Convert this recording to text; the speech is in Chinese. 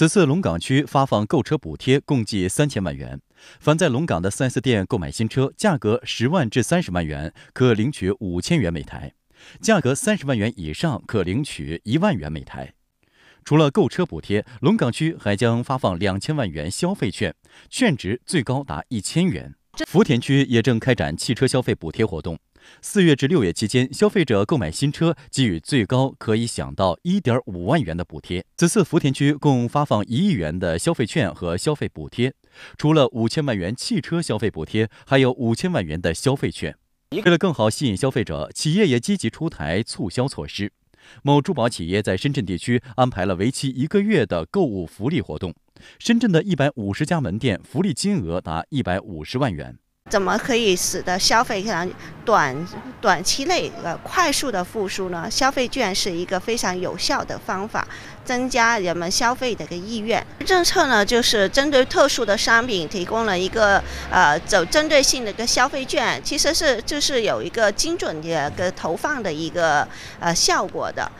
此次龙岗区发放购车补贴共计三千万元，凡在龙岗的 4S 店购买新车，价格十万至三十万元可领取五千元每台，价格三十万元以上可领取一万元每台。除了购车补贴，龙岗区还将发放两千万元消费券，券值最高达一千元。福田区也正开展汽车消费补贴活动。四月至六月期间，消费者购买新车给予最高可以享到一点五万元的补贴。此次福田区共发放一亿元的消费券和消费补贴，除了五千万元汽车消费补贴，还有五千万元的消费券。为了更好吸引消费者，企业也积极出台促销措施。某珠宝企业在深圳地区安排了为期一个月的购物福利活动，深圳的一百五十家门店福利金额达一百五十万元。怎么可以使得消费可能短短期内呃快速的复苏呢？消费券是一个非常有效的方法，增加人们消费的一个意愿。政策呢，就是针对特殊的商品提供了一个呃走针对性的一个消费券，其实是就是有一个精准的个投放的一个呃效果的。